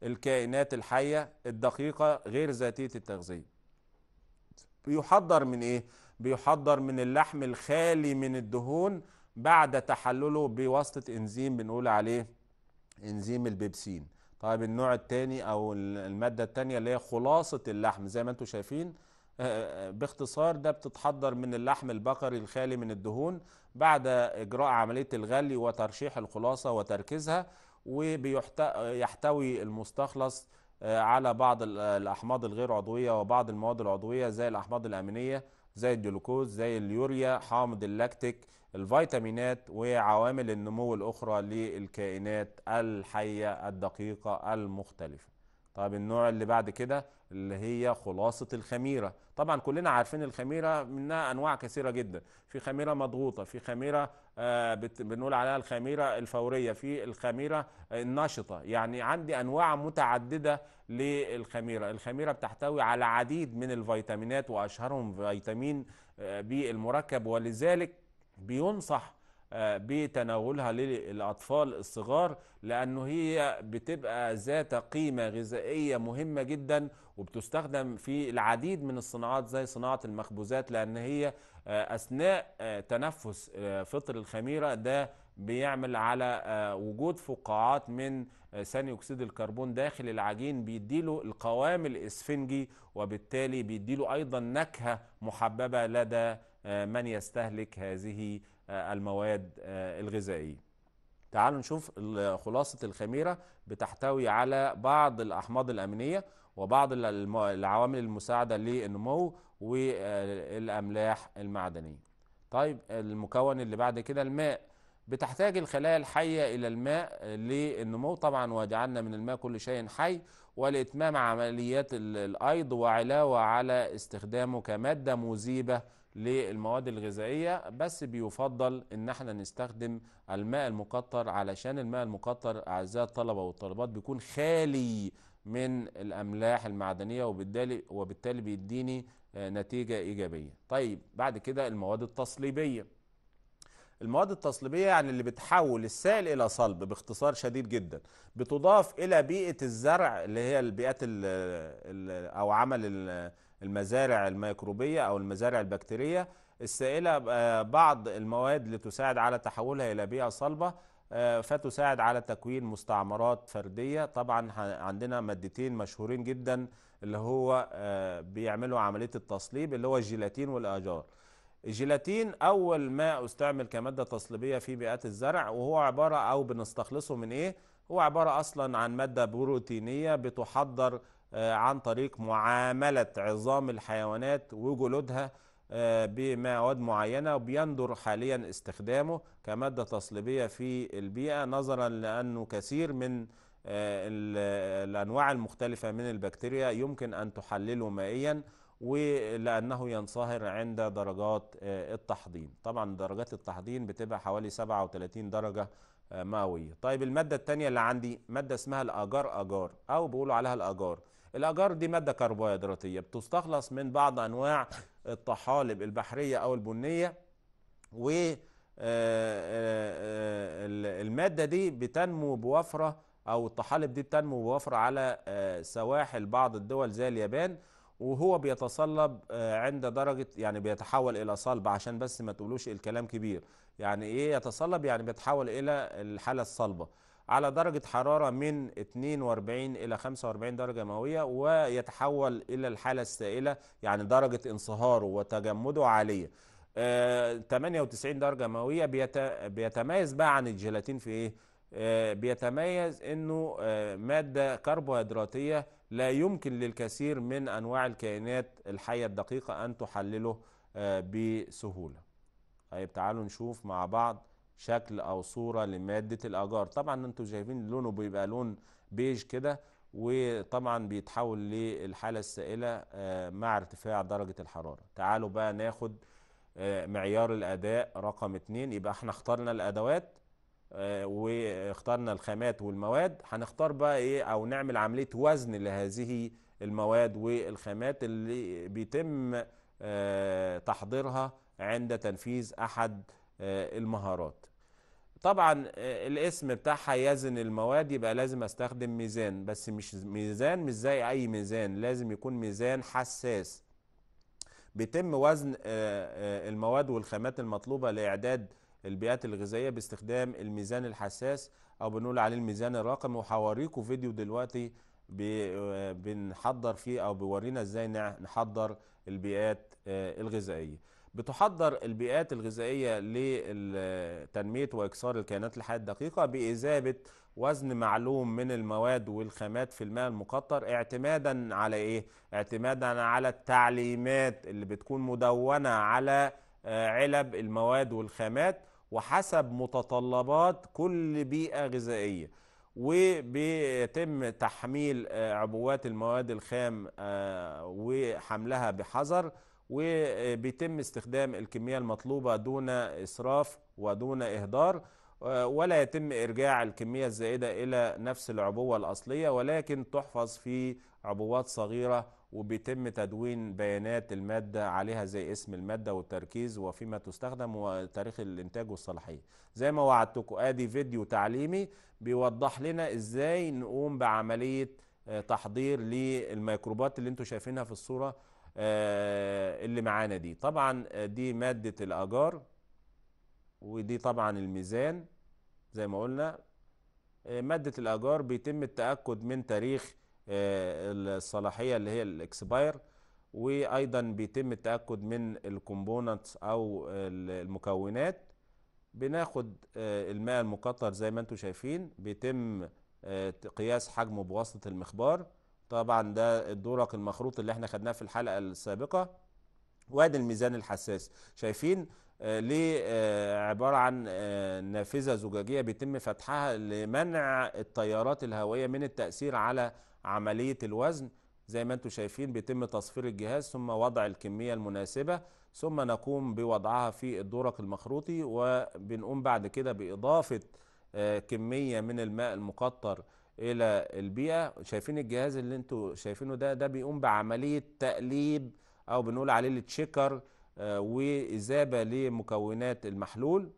[SPEAKER 1] الكائنات الحية الدقيقة غير ذاتية التغذية بيحضر من إيه؟ بيحضر من اللحم الخالي من الدهون بعد تحلله بواسطة إنزيم بنقول عليه إنزيم البيبسين طيب النوع الثاني أو المادة الثانية اللي هي خلاصة اللحم زي ما انتم شايفين آه، آه، باختصار ده بتتحضر من اللحم البقري الخالي من الدهون بعد إجراء عملية الغلي وترشيح الخلاصة وتركيزها وبيحتوي المستخلص آه، على بعض الأحماض الغير عضوية وبعض المواد العضوية زي الأحماض الأمينية زي الجلوكوز زي اليوريا حامض اللاكتيك الفيتامينات وعوامل النمو الأخرى للكائنات الحية الدقيقة المختلفة طيب النوع اللي بعد كده اللي هي خلاصة الخميرة طبعا كلنا عارفين الخميرة منها أنواع كثيرة جدا في خميرة مضغوطة في خميرة آه، بنقول عليها الخميرة الفورية في الخميرة النشطة يعني عندي أنواع متعددة للخميرة الخميرة بتحتوي على عديد من الفيتامينات وأشهرهم فيتامين آه، بي المركب ولذلك بينصح آه، بتناولها للأطفال الصغار لأنه هي بتبقى ذات قيمة غذائية مهمة جدا وبتستخدم في العديد من الصناعات زي صناعة المخبوزات لأن هي آه، أثناء آه، تنفس فطر الخميرة ده بيعمل على وجود فقاعات من ثاني اكسيد الكربون داخل العجين بيديله القوام الاسفنجي وبالتالي بيديله ايضا نكهه محببه لدى من يستهلك هذه آه، المواد آه، الغذائيه تعالوا نشوف خلاصه الخميره بتحتوي على بعض الاحماض الامينيه وبعض العوامل المساعده للنمو والاملاح المعدنيه طيب المكون اللي بعد كده الماء بتحتاج الخلايا الحية إلى الماء للنمو طبعا وجعلنا من الماء كل شيء حي ولإتمام عمليات الأيض وعلاوة على استخدامه كمادة مذيبة للمواد الغذائية بس بيفضل ان احنا نستخدم الماء المقطر علشان الماء المقطر اعزائي الطلبة والطالبات بيكون خالي من الاملاح المعدنية وبالتالي وبالتالي بيديني آه، نتيجة ايجابية. طيب بعد كده المواد التصليبية المواد التصليبيه يعني اللي بتحول السائل الى صلب باختصار شديد جدا بتضاف الى بيئه الزرع اللي هي البيئات الـ الـ او عمل المزارع الميكروبيه او المزارع البكتيريه السائله آه، بعض المواد لتساعد على تحولها الى بيئه صلبه آه، فتساعد على تكوين مستعمرات فرديه طبعا عندنا مادتين مشهورين جدا اللي هو آه، بيعملوا عمليه التصليب اللي هو الجيلاتين والاجار الجيلاتين اول ما استعمل كماده تصليبيه في بيئات الزرع وهو عباره او بنستخلصه من ايه هو عباره اصلا عن ماده بروتينيه بتحضر آه، عن طريق معامله عظام الحيوانات وجلودها آه، بمواد معينه وبيندر حاليا استخدامه كماده تصليبيه في البيئه نظرا لانه كثير من آه، الانواع المختلفه من البكتيريا يمكن ان تحلله مائيا ولأنه ينصهر عند درجات آه، التحضين طبعا درجات التحضين بتبقى حوالي 37 درجة آه، مئوية طيب المادة الثانية اللي عندي مادة اسمها الأجار أجار أو بيقولوا عليها الأجار الأجار دي مادة كربوهيدراتية بتستخلص من بعض أنواع الطحالب البحرية أو البنية و آه، المادة دي بتنمو بوفرة أو الطحالب دي بتنمو بوفرة على سواحل بعض الدول زي اليابان وهو بيتصلب آه، عند درجة يعني بيتحول إلى صلب عشان بس ما تقولوش الكلام كبير يعني إيه يتصلب يعني بيتحول إلى الحالة الصلبة على درجة حرارة من 42 إلى 45 درجة مئوية ويتحول إلى الحالة السائلة يعني درجة انصهاره وتجمده عالية 98 آه، درجة مئوية بيتميز بقى عن الجيلاتين في إيه؟ آه، بيتميز انه آه، ماده كربوهيدراتيه لا يمكن للكثير من انواع الكائنات الحيه الدقيقه ان تحلله آه، بسهوله طيب تعالوا نشوف مع بعض شكل او صوره لماده الاجار طبعا انتم شايفين لونه بيبقى لون بيج كده وطبعا بيتحول للحاله السائله مع ارتفاع درجه الحراره تعالوا بقى ناخد معيار الاداء رقم اتنين يبقى احنا اخترنا الادوات آه، واخترنا الخامات والمواد هنختار بقى ايه او نعمل عمليه وزن لهذه المواد والخامات اللي بيتم آه، تحضيرها عند تنفيذ احد آه، المهارات طبعا الاسم بتاعها يزن المواد يبقى لازم استخدم ميزان بس مش ميزان مش زي اي ميزان لازم يكون ميزان حساس بيتم وزن المواد والخامات المطلوبه لاعداد البيئات الغذائيه باستخدام الميزان الحساس او بنقول عليه الميزان الرقمي وهوريكم فيديو دلوقتي آه، بنحضر فيه او بيورينا ازاي نحضر البيئات آه، الغذائيه بتحضر البيئات الغذائيه لتنميه واكثار الكائنات الحيه الدقيقه باذابه وزن معلوم من المواد والخامات في الماء المقطر اعتمادا على ايه اعتمادا على التعليمات اللي بتكون مدونه على آه، علب المواد والخامات وحسب متطلبات كل بيئة غذائية وبيتم تحميل آه، عبوات المواد الخام آه، وحملها بحذر وبيتم استخدام الكمية المطلوبة دون إسراف ودون إهدار آه، ولا يتم إرجاع الكمية الزائدة إلى نفس العبوة الأصلية ولكن تحفظ في عبوات صغيرة وبيتم تدوين بيانات المادة عليها زي اسم المادة والتركيز وفيما تستخدم وتاريخ الانتاج والصلاحية زي ما وعدتكم ادي فيديو تعليمي بيوضح لنا ازاي نقوم بعملية آه، تحضير للميكروبات اللي انتوا شايفينها في الصورة آه، اللي معانا دي طبعا آه، دي مادة الاجار ودي طبعا الميزان زي ما قلنا مادة الاجار بيتم التأكد من تاريخ آه، الصلاحيه اللي هي الاكسباير وايضا بيتم التاكد من الكومبوننتس او المكونات بناخد آه، الماء المقطر زي ما انتم شايفين بيتم آه، قياس حجمه بواسطه المخبار طبعا ده الدورق المخروط اللي احنا خدناه في الحلقه السابقه وادي الميزان الحساس شايفين ليه عباره عن نافذه زجاجيه بيتم فتحها لمنع التيارات الهوائيه من التاثير على عملية الوزن زي ما انتم شايفين بيتم تصفير الجهاز ثم وضع الكمية المناسبة ثم نقوم بوضعها في الدورق المخروطي وبنقوم بعد كده بإضافة آه، كمية من الماء المقطر إلى البيئة شايفين الجهاز اللي انتم شايفينه ده ده بيقوم بعملية تقليب أو بنقول عليه التشيكر آه، وإذابة لمكونات المحلول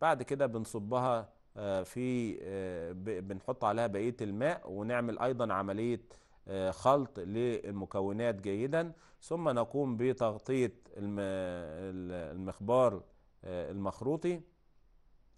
[SPEAKER 1] بعد كده بنصبها آه، في آه، بنحط عليها بقيه الماء ونعمل ايضا عمليه آه، خلط للمكونات جيدا ثم نقوم بتغطيه المخبار المخروطي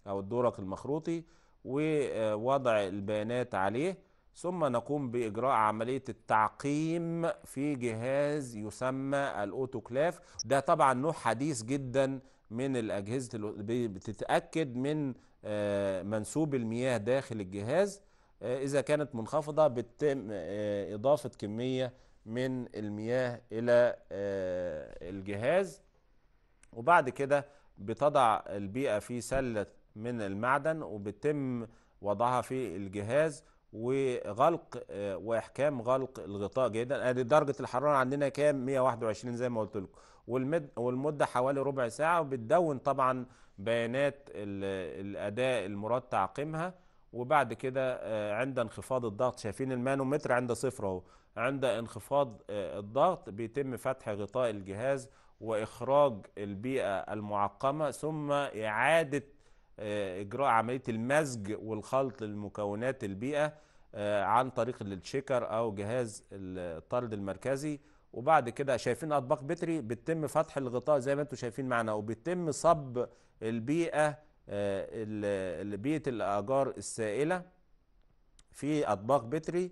[SPEAKER 1] او الدورق المخروطي ووضع البيانات عليه ثم نقوم باجراء عمليه التعقيم في جهاز يسمى الاوتوكلاف ده طبعا نوع حديث جدا من الاجهزه بتتاكد من آه، منسوب المياه داخل الجهاز آه، إذا كانت منخفضة بتتم آه، إضافة كمية من المياه إلى الجهاز وبعد كده بتضع البيئة في سلة من المعدن وبتم وضعها في الجهاز وغلق واحكام غلق الغطاء جيدا ادي درجه الحراره عندنا كام 121 زي ما قلت لكم والمده حوالي ربع ساعه وبتدون طبعا بيانات الأداء المراد تعقيمها وبعد كده آه، عند انخفاض الضغط شايفين المانومتر عند صفر اهو عند انخفاض آه، الضغط بيتم فتح غطاء الجهاز واخراج البيئه المعقمه ثم اعاده آه، اجراء عمليه المزج والخلط للمكونات البيئه عن طريق التشيكر او جهاز الطرد المركزي وبعد كده شايفين اطباق بتري بيتم فتح الغطاء زي ما انتم شايفين معنا وبيتم صب البيئه آه، بيئه الاجار السائله في اطباق بتري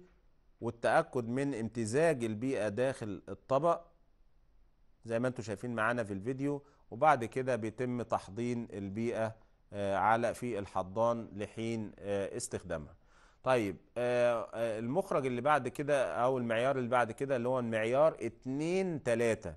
[SPEAKER 1] والتاكد من امتزاج البيئه داخل الطبق زي ما انتم شايفين معانا في الفيديو وبعد كده بيتم تحضين البيئه آه، على في الحضان لحين آه، استخدامها طيب آه، آه، المخرج اللي بعد كده او المعيار اللي بعد كده اللي هو المعيار 2 3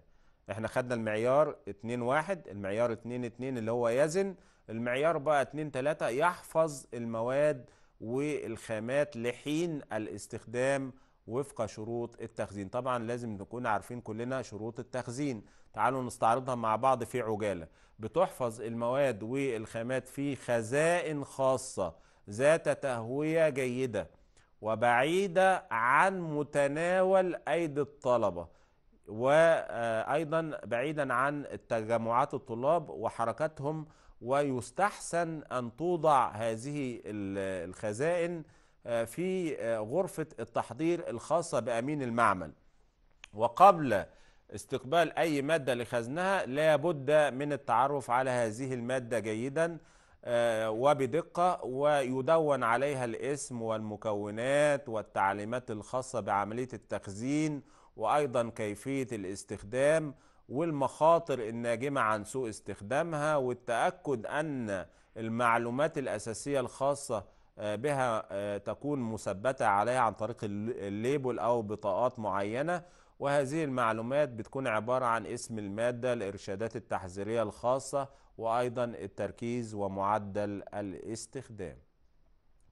[SPEAKER 1] احنا خدنا المعيار 2 1 المعيار 2 2 اللي هو يزن المعيار بقى 2 3 يحفظ المواد والخامات لحين الاستخدام وفق شروط التخزين طبعا لازم نكون عارفين كلنا شروط التخزين تعالوا نستعرضها مع بعض في عجالة بتحفظ المواد والخامات في خزائن خاصة ذات تهويه جيده وبعيده عن متناول ايدي الطلبه وايضا بعيدا عن تجمعات الطلاب وحركاتهم ويستحسن ان توضع هذه الخزائن آه، في آه، غرفه التحضير الخاصه بامين المعمل وقبل استقبال اي ماده لخزنها لابد من التعرف على هذه الماده جيدا آه، وبدقة ويدون عليها الاسم والمكونات والتعليمات الخاصة بعملية التخزين وأيضا كيفية الاستخدام والمخاطر الناجمة عن سوء استخدامها والتأكد أن المعلومات الأساسية الخاصة آه، بها آه، تكون مثبتة عليها عن طريق الليبل أو بطاقات معينة وهذه المعلومات بتكون عبارة عن اسم المادة الإرشادات التحذيرية الخاصة وايضا التركيز ومعدل الاستخدام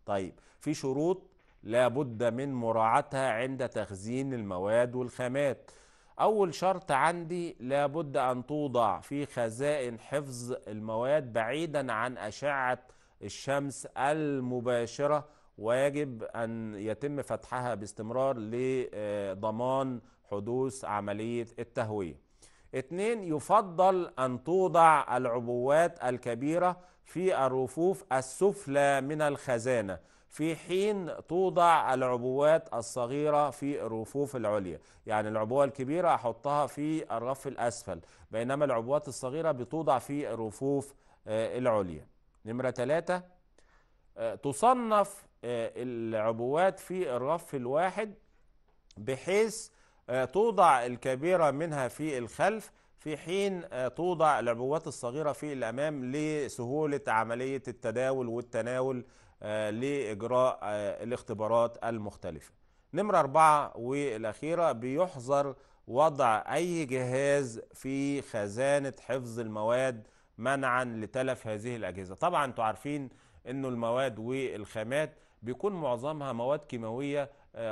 [SPEAKER 1] طيب في شروط لابد من مراعاتها عند تخزين المواد والخامات أول شرط عندي لابد أن توضع في خزائن حفظ المواد بعيدا عن أشعة الشمس المباشرة ويجب أن يتم فتحها باستمرار لضمان حدوث عملية التهوية اتنين يفضل أن توضع العبوات الكبيرة في الرفوف السفلى من الخزانة في حين توضع العبوات الصغيرة في الرفوف العليا يعني العبوة الكبيرة أحطها في الرف الأسفل بينما العبوات الصغيرة بتوضع في الرفوف آه، العليا نمرة ثلاثة آه، تصنف آه، العبوات في الرف الواحد بحيث آه، توضع الكبيرة منها في الخلف في حين آه، توضع العبوات الصغيرة في الأمام لسهولة عملية التداول والتناول آه، لإجراء الاختبارات المختلفة نمرة أربعة والأخيرة بيحظر وضع أي جهاز في خزانة حفظ المواد منعا لتلف هذه الأجهزة طبعا تعرفين عارفين أنه المواد والخامات بيكون معظمها مواد كيماوية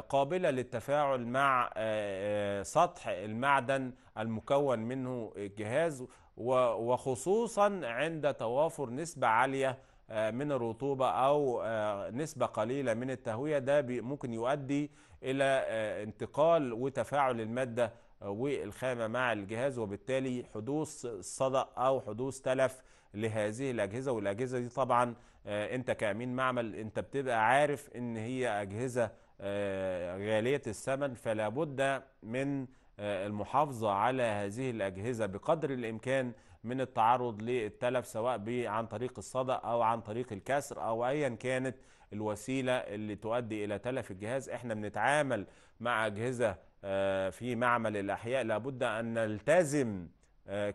[SPEAKER 1] قابلة للتفاعل مع آه، آه، سطح المعدن المكون منه الجهاز وخصوصا عند توافر نسبة عالية آه، من الرطوبة أو نسبة قليلة من التهوية ده ممكن يؤدي إلى انتقال وتفاعل المادة والخامة مع الجهاز وبالتالي حدوث صدأ أو حدوث تلف لهذه الأجهزة والأجهزة دي طبعا أنت كأمين معمل أنت بتبقى عارف إن هي أجهزة آه، غالية الثمن فلا بد من آه، المحافظة على هذه الأجهزة بقدر الإمكان من التعرض للتلف سواء عن طريق الصدأ أو عن طريق الكسر أو أيا كانت الوسيلة اللي تؤدي إلى تلف الجهاز احنا بنتعامل مع أجهزة آه، في معمل الأحياء لابد أن نلتزم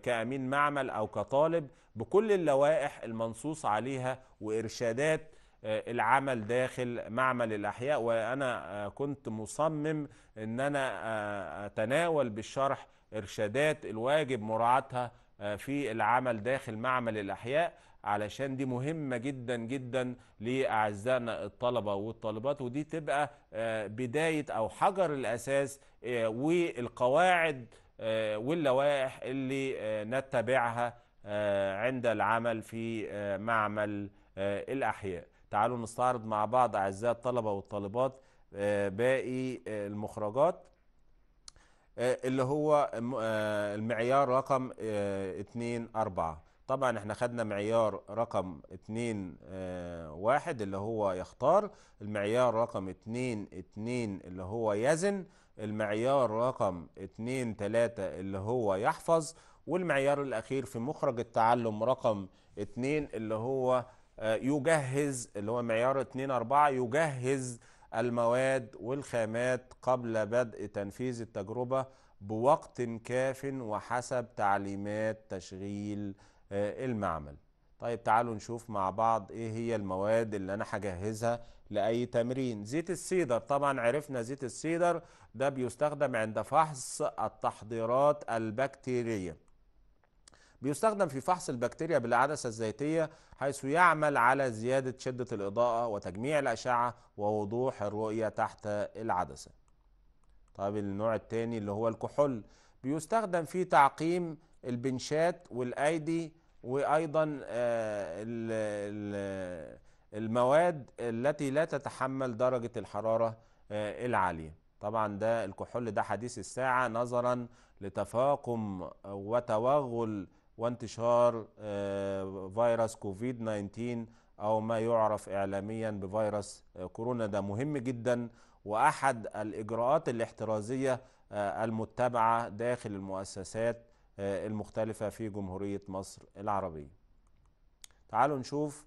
[SPEAKER 1] كأمين معمل أو كطالب بكل اللوائح المنصوص عليها وإرشادات آه، العمل داخل معمل الأحياء وأنا آه، كنت مصمم أن أنا آه، أتناول بالشرح إرشادات الواجب مراعاتها في العمل داخل معمل الأحياء علشان دي مهمة جدا جدا لأعزائنا الطلبة والطالبات ودي تبقى بداية أو حجر الأساس والقواعد واللوائح اللي نتبعها عند العمل في معمل الأحياء تعالوا نستعرض مع بعض أعزائي الطلبة والطالبات آه، باقي آه، المخرجات آه، اللي هو المعيار رقم 2 4 طبعا احنا خدنا معيار رقم 2 1 اللي هو يختار المعيار رقم 2 2 اللي هو يزن المعيار رقم 2 3 اللي هو يحفظ والمعيار الأخير في مخرج التعلم رقم 2 اللي هو آه، يجهز اللي هو معيار 2 4 يجهز المواد والخامات قبل بدء تنفيذ التجربة بوقت كاف وحسب تعليمات تشغيل آه، المعمل طيب تعالوا نشوف مع بعض ايه هي المواد اللي انا هجهزها لاي تمرين زيت السيدر طبعا عرفنا زيت السيدر ده بيستخدم عند فحص التحضيرات البكتيريه بيستخدم في فحص البكتيريا بالعدسة الزيتية حيث يعمل على زيادة شدة الإضاءة وتجميع الأشعة ووضوح الرؤية تحت العدسة طيب النوع الثاني اللي هو الكحول بيستخدم في تعقيم البنشات والأيدي وأيضا آه، المواد التي لا تتحمل درجة الحرارة آه، العالية طبعا ده الكحول ده حديث الساعة نظرا لتفاقم وتوغل وانتشار آه، فيروس كوفيد 19 أو ما يعرف إعلاميا بفيروس آه، كورونا ده مهم جدا وأحد الإجراءات الاحترازية آه، المتبعة داخل المؤسسات المختلفة في جمهورية مصر العربية تعالوا نشوف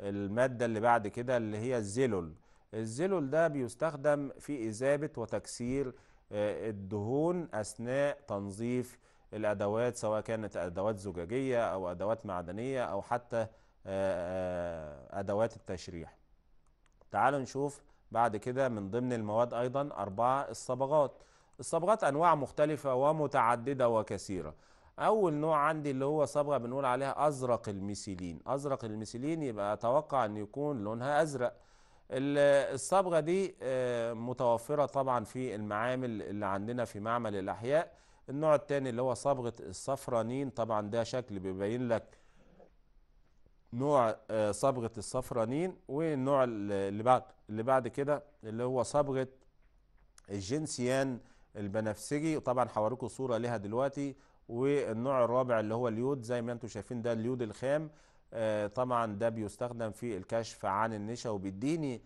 [SPEAKER 1] المادة اللي بعد كده اللي هي الزيلول الزيلول ده بيستخدم في إذابة وتكسير الدهون أثناء تنظيف الأدوات سواء كانت أدوات زجاجية أو أدوات معدنية أو حتى آه، آه، أدوات التشريح تعالوا نشوف بعد كده من ضمن المواد أيضا أربعة الصبغات الصبغات أنواع مختلفة ومتعددة وكثيرة أول نوع عندي اللي هو صبغة بنقول عليها أزرق الميسيلين أزرق الميسيلين يبقى أتوقع أن يكون لونها أزرق الصبغة دي آه، متوفرة طبعا في المعامل اللي عندنا في معمل الأحياء النوع الثاني اللي هو صبغه الصفرانين طبعا ده شكل بيبين لك نوع آه، صبغه الصفرانين والنوع اللي بعد اللي بعد كده اللي هو صبغه الجنسيان البنفسجي طبعا هوريكم صوره ليها دلوقتي والنوع الرابع اللي هو اليود زي ما انتم شايفين ده اليود الخام آه، طبعا ده بيستخدم في الكشف عن النشا وبيديني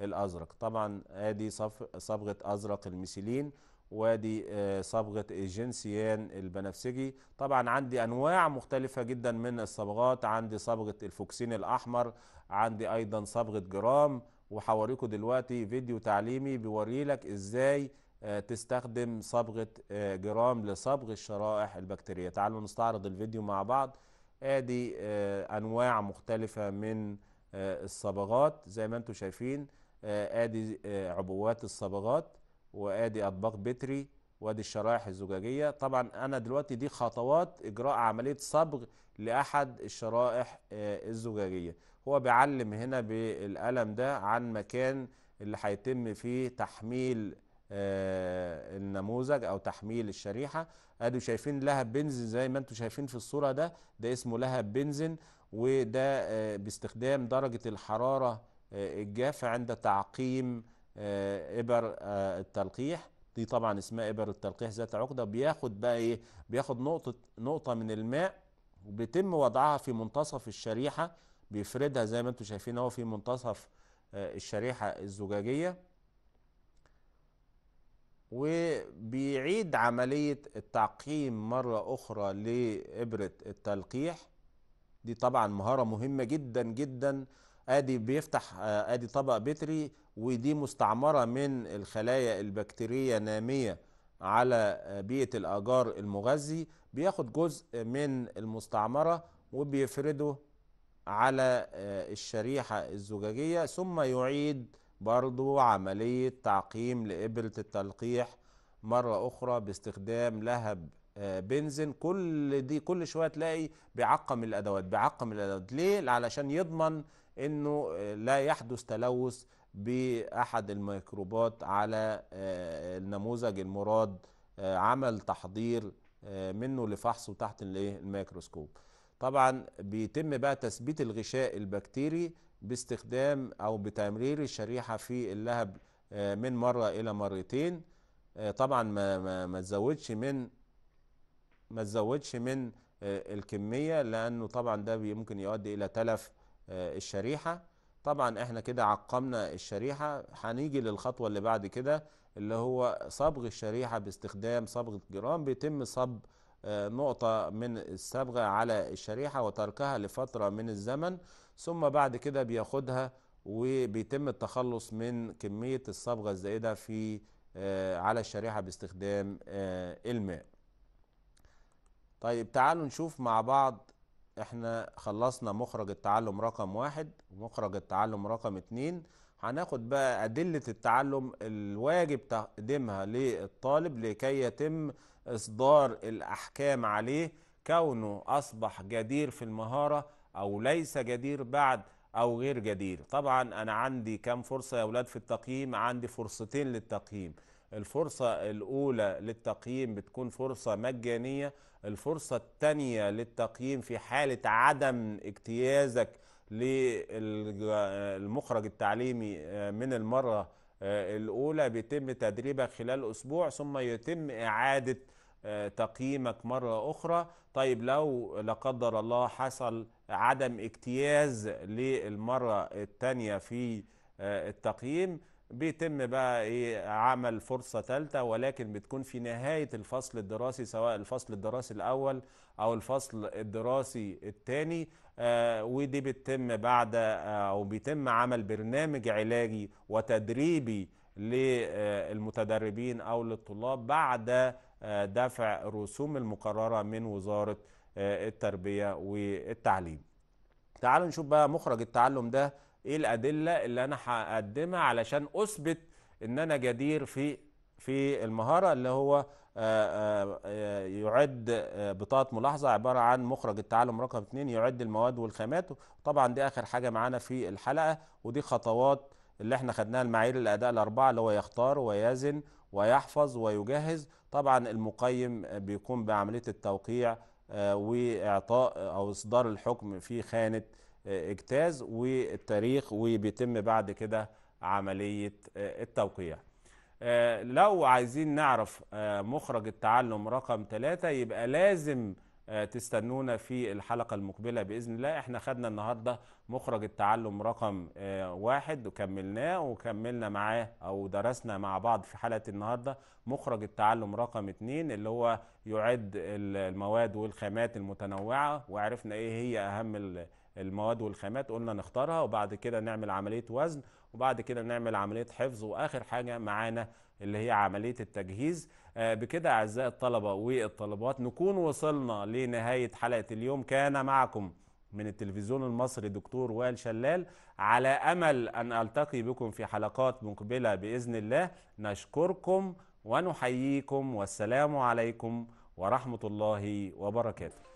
[SPEAKER 1] الأزرق طبعا ادي صبغة أزرق الميسيلين وادي آه، صبغة الجنسيان البنفسجي طبعا عندي أنواع مختلفة جدا من الصبغات عندي صبغة الفوكسين الأحمر عندي أيضا صبغة جرام وحوريكم دلوقتي فيديو تعليمي بيوريلك إزاي آه، تستخدم صبغة آه، جرام لصبغ الشرائح البكتيرية تعالوا نستعرض الفيديو مع بعض ادي أنواع مختلفة من الصبغات زي ما انتم شايفين آه، ادي آه، عبوات الصبغات وادي اطباق بتري وادي الشرائح الزجاجيه طبعا انا دلوقتي دي خطوات اجراء عمليه صبغ لاحد الشرائح آه، الزجاجيه هو بيعلم هنا بالقلم ده عن مكان اللي هيتم فيه تحميل النموذج او تحميل الشريحه ادي شايفين لهب بنزين زي ما انتم شايفين في الصوره ده ده اسمه لهب بنزين وده باستخدام درجه الحراره آه، الجافة عند تعقيم آه، إبر آه، التلقيح دي طبعا اسمها إبر التلقيح ذات عقدة بياخد بقى إيه بياخد نقطة نقطة من الماء وبيتم وضعها في منتصف الشريحة بيفردها زي ما انتم شايفين اهو في منتصف الشريحة الزجاجية وبيعيد عملية التعقيم مرة أخرى لإبرة التلقيح دي طبعا مهارة مهمة جدا جدا ادي بيفتح آه، ادي طبق بتري ودي مستعمره من الخلايا البكتيريه ناميه على آه، بيئه الاجار المغذي بياخد جزء من المستعمره وبيفرده على آه، الشريحه الزجاجيه ثم يعيد برضو عمليه تعقيم لابره التلقيح مره اخرى باستخدام لهب بنزين كل دي كل شويه تلاقي بيعقم الادوات بيعقم الادوات ليه علشان يضمن انه آه، لا يحدث تلوث باحد الميكروبات على آه، النموذج المراد آه، عمل تحضير منه لفحصه تحت إيه؟ الميكروسكوب طبعا بيتم بقى تثبيت الغشاء البكتيري باستخدام او بتمرير الشريحه في اللهب من مره الى مرتين طبعا ما ما ما تزودش من ما تزودش من الكميه لانه طبعا ده ممكن يؤدي الى تلف الشريحة طبعا احنا كده عقمنا الشريحة هنيجي للخطوة اللي بعد كده اللي هو صبغ الشريحة باستخدام صبغة جرام بيتم صب آه، نقطة من الصبغة على الشريحة وتركها لفترة من الزمن ثم بعد كده بياخدها وبيتم التخلص من كمية الصبغة الزائدة في آه، على الشريحة باستخدام آه، الماء طيب تعالوا نشوف مع بعض احنا خلصنا مخرج التعلم رقم واحد ومخرج التعلم رقم اتنين هناخد بقى أدلة التعلم الواجب تقديمها للطالب لكي يتم إصدار الأحكام عليه كونه أصبح جدير في المهارة أو ليس جدير بعد أو غير جدير طبعا أنا عندي كم فرصة يا أولاد في التقييم عندي فرصتين للتقييم الفرصة الأولى للتقييم بتكون فرصة مجانية الفرصة الثانية للتقييم في حالة عدم اجتيازك للمخرج التعليمي آه، من المرة آه، الأولى بيتم تدريبك خلال أسبوع ثم يتم إعادة آه، تقييمك مرة أخرى طيب لو لا قدر الله حصل عدم اجتياز للمرة الثانية في التقييم بيتم بقى ايه عمل فرصه ثالثه ولكن بتكون في نهايه الفصل الدراسي سواء الفصل الدراسي الاول او الفصل الدراسي الثاني آه ودي بتتم بعد آه، او بيتم عمل برنامج علاجي وتدريبي للمتدربين او للطلاب بعد آه، دفع رسوم المقرره من وزاره آه، التربيه والتعليم تعالوا نشوف بقى مخرج التعلم ده ايه الادله اللي انا هقدمها علشان اثبت ان انا جدير في في المهاره اللي هو آه، آه، يعد آه، بطاقه ملاحظه عباره عن مخرج التعلم رقم 2 يعد المواد والخامات طبعا دي اخر حاجه معانا في الحلقه ودي خطوات اللي احنا خدناها المعايير الاداء الاربعه اللي هو يختار ويزن ويحفظ ويجهز طبعا المقيم بيقوم بعمليه التوقيع واعطاء او اصدار الحكم في خانه اجتاز والتاريخ وبيتم بعد كده عملية آه، التوقيع آه، لو عايزين نعرف آه، مخرج التعلم رقم ثلاثة يبقى لازم تستنونا في الحلقة المقبلة بإذن الله احنا خدنا النهاردة مخرج التعلم رقم واحد وكملناه وكملنا معاه أو درسنا مع بعض في حلقة النهاردة مخرج التعلم رقم اتنين اللي هو يعد المواد والخامات المتنوعة وعرفنا ايه هي أهم المواد والخامات قلنا نختارها وبعد كده نعمل عمليه وزن وبعد كده نعمل عمليه حفظ واخر حاجه معانا اللي هي عمليه التجهيز آه، بكده اعزائي الطلبه والطلبات نكون وصلنا لنهايه حلقه اليوم كان معكم من التلفزيون المصري دكتور وائل شلال على امل ان التقي بكم في حلقات مقبله باذن الله نشكركم ونحييكم والسلام عليكم ورحمه الله وبركاته